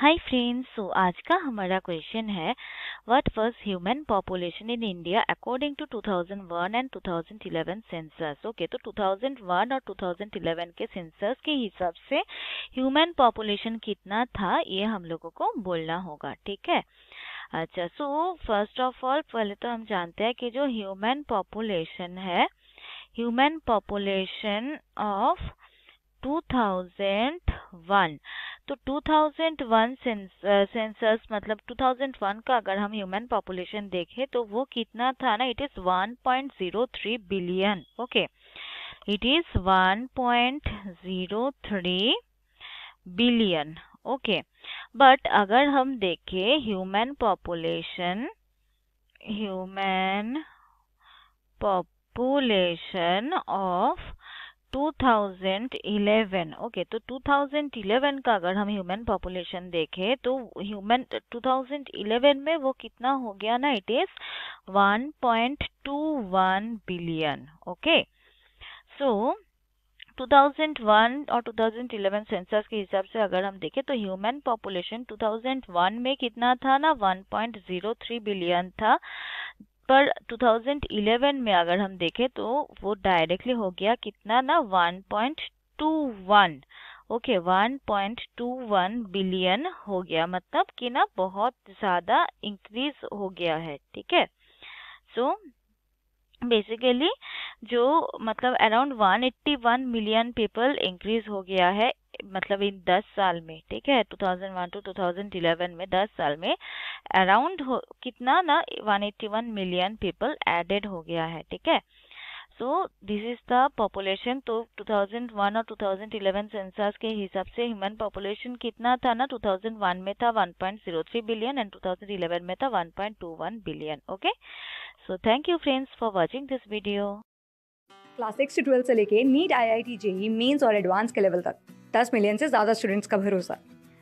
hi friends so आज का हमारा क्वेश्चन है what was human population in India according to 2001 and 2011 census okay तो 2001 और 2011 के सेंसस के हिसाब से ह्यूमन पॉपुलेशन कितना था ये हम लोगों को बोलना होगा ठीक है अच्छा सो फर्स्ट ऑफ ऑल पहले तो हम जानते हैं कि जो ह्यूमन पॉपुलेशन है ह्यूमन पॉपुलेशन ऑफ टू तो 2001 सेंसस uh, मतलब 2001 का अगर हम ह्यूमन पॉपुलेशन देखें तो वो कितना था ना it is 1.03 billion okay it is 1.03 billion okay but अगर हम देखें human population human population of 2011 okay okay, तो 2011 का अगर हम ह्यूमन पॉपुलेशन देखें तो ह्यूमन 2011 में वो कितना हो गया ना it is 1.21 billion okay so 2001 और 2011 सेंसस के हिसाब से अगर हम देखें तो ह्यूमन पॉपुलेशन 2001 में कितना था ना 1.03 बिलियन था पर 2011 में अगर हम देखें तो वो डायरेक्टली हो गया कितना ना 1.21 पॉइंट ओके 1.21 बिलियन हो गया मतलब कि ना बहुत ज़्यादा इंक्रीज हो गया है ठीक है सो बेसिकली जो मतलब अराउंड 181 मिलियन पीपल इंक्रीज हो गया है मतलब इन 10 साल में ठीक है 2001 टू 2011 में 10 साल में अराउंड कितना ना 181 मिलियन पीपल एडेड हो गया है ठीक है so this is the population तो 2001 और 2011 सेंसस के हिसाब से ह्यूमन पॉपुलेशन कितना था ना 2001 में था 1.03 बिलियन एंड 2011 में था 1.21 billion okay so thank you friends for watching this video class six से ट्वेल्व से लेके NEET I I T JEE mains और एडवांस के लेवल तक दस मिलियन से ज्यादा स्टूडेंट्स का भरोसा